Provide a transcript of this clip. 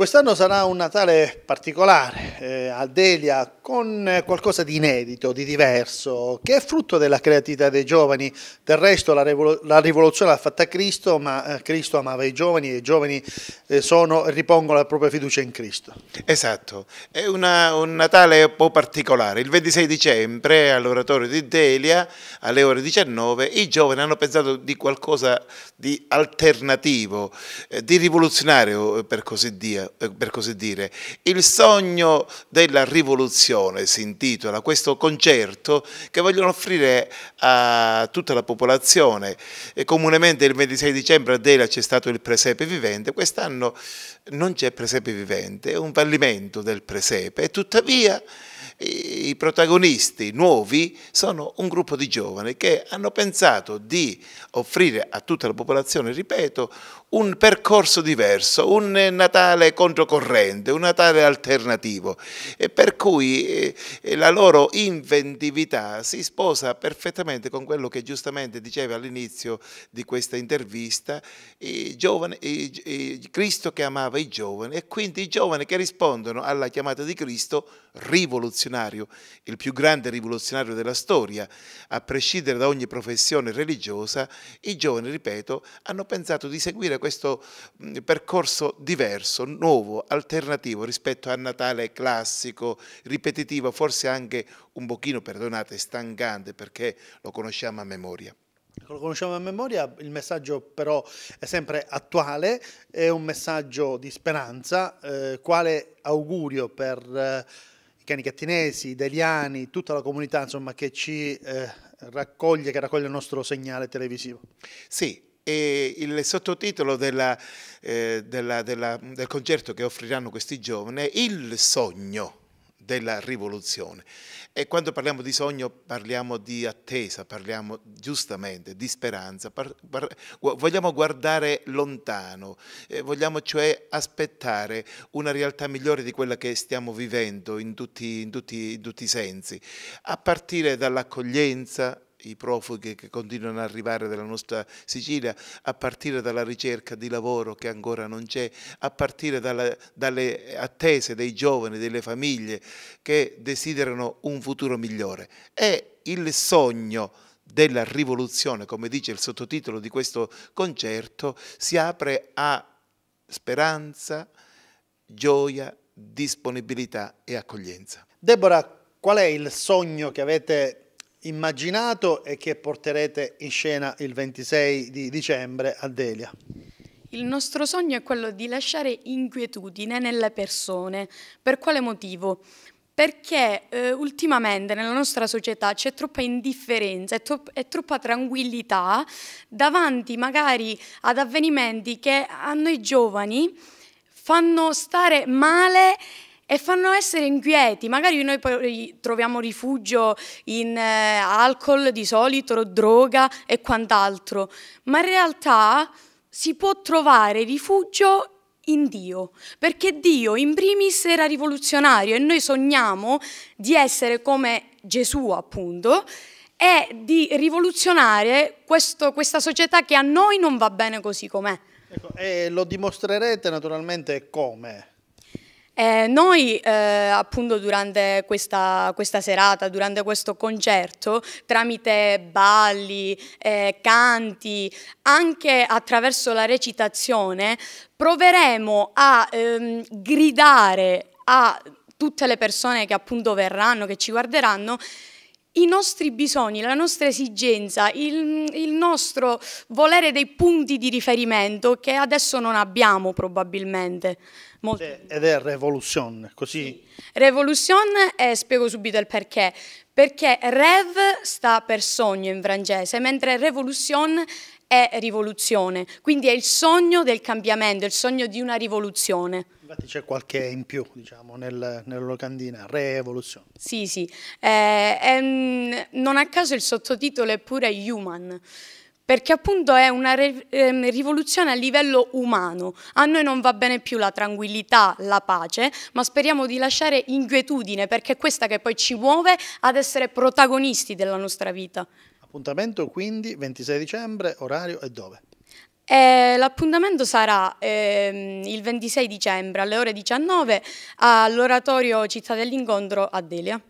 Quest'anno sarà un Natale particolare, eh, a Delia con eh, qualcosa di inedito, di diverso, che è frutto della creatività dei giovani. Del resto la, rivol la rivoluzione l'ha fatta Cristo, ma eh, Cristo amava i giovani e i giovani eh, sono, ripongono la propria fiducia in Cristo. Esatto, è una, un Natale un po' particolare. Il 26 dicembre all'oratorio di Delia alle ore 19 i giovani hanno pensato di qualcosa di alternativo, eh, di rivoluzionario eh, per così, dire. Il sogno della rivoluzione, si intitola questo concerto che vogliono offrire a tutta la popolazione. E comunemente il 26 dicembre a Dela c'è stato il presepe vivente, quest'anno non c'è presepe vivente, è un fallimento del presepe e tuttavia i protagonisti nuovi sono un gruppo di giovani che hanno pensato di offrire a tutta la popolazione, ripeto, un percorso diverso, un Natale controcorrente, un Natale alternativo, e per cui eh, la loro inventività si sposa perfettamente con quello che giustamente diceva all'inizio di questa intervista, giovani, Cristo che amava i giovani e quindi i giovani che rispondono alla chiamata di Cristo rivoluzionari rivoluzionario, il più grande rivoluzionario della storia, a prescindere da ogni professione religiosa, i giovani, ripeto, hanno pensato di seguire questo mm, percorso diverso, nuovo, alternativo rispetto a Natale classico, ripetitivo, forse anche un pochino, perdonate, stancante perché lo conosciamo a memoria lo conosciamo a memoria, il messaggio però è sempre attuale, è un messaggio di speranza, eh, quale augurio per... Eh i cani i italiani, tutta la comunità insomma, che ci eh, raccoglie, che raccoglie il nostro segnale televisivo. Sì, e il sottotitolo della, eh, della, della, del concerto che offriranno questi giovani è Il sogno della rivoluzione. E quando parliamo di sogno parliamo di attesa, parliamo giustamente di speranza, par, par, vogliamo guardare lontano, eh, vogliamo cioè aspettare una realtà migliore di quella che stiamo vivendo in tutti, in tutti, in tutti i sensi, a partire dall'accoglienza, i profughi che continuano ad arrivare dalla nostra Sicilia, a partire dalla ricerca di lavoro che ancora non c'è, a partire dalla, dalle attese dei giovani, delle famiglie che desiderano un futuro migliore. È il sogno della rivoluzione, come dice il sottotitolo di questo concerto, si apre a speranza, gioia, disponibilità e accoglienza. Deborah, qual è il sogno che avete immaginato e che porterete in scena il 26 di dicembre a Delia. Il nostro sogno è quello di lasciare inquietudine nelle persone. Per quale motivo? Perché eh, ultimamente nella nostra società c'è troppa indifferenza e, tro troppa tranquillità davanti magari ad avvenimenti che a noi giovani fanno stare male e fanno essere inquieti. Magari noi poi troviamo rifugio in eh, alcol di solito, droga e quant'altro, ma in realtà si può trovare rifugio in Dio, perché Dio in primis era rivoluzionario e noi sogniamo di essere come Gesù appunto e di rivoluzionare questo, questa società che a noi non va bene così com'è. Ecco, e lo dimostrerete naturalmente come? Eh, noi eh, appunto durante questa, questa, serata, durante questo concerto, tramite balli, eh, canti, anche attraverso la recitazione, proveremo a ehm, gridare a tutte le persone che appunto verranno, che ci guarderanno, i nostri bisogni, la nostra esigenza, il, il nostro volere dei punti di riferimento che adesso non abbiamo probabilmente. Molto. Ed è Revolution, così? Sì. Revolution e spiego subito il perché. Perché Rev sta per sogno in francese, mentre Revolution è rivoluzione, quindi è il sogno del cambiamento, il sogno di una rivoluzione. Infatti c'è qualche in più, diciamo, nel, nella locandina, Revoluzione. Sì, sì. Eh, ehm, non a caso il sottotitolo è pure Human, perché appunto è una ehm, rivoluzione a livello umano. A noi non va bene più la tranquillità, la pace, ma speriamo di lasciare inquietudine, perché è questa che poi ci muove ad essere protagonisti della nostra vita. Appuntamento quindi 26 dicembre, orario e dove? Eh, l'appuntamento sarà ehm, il 26 dicembre alle ore 19 all'oratorio Città dell'Incontro a Delia.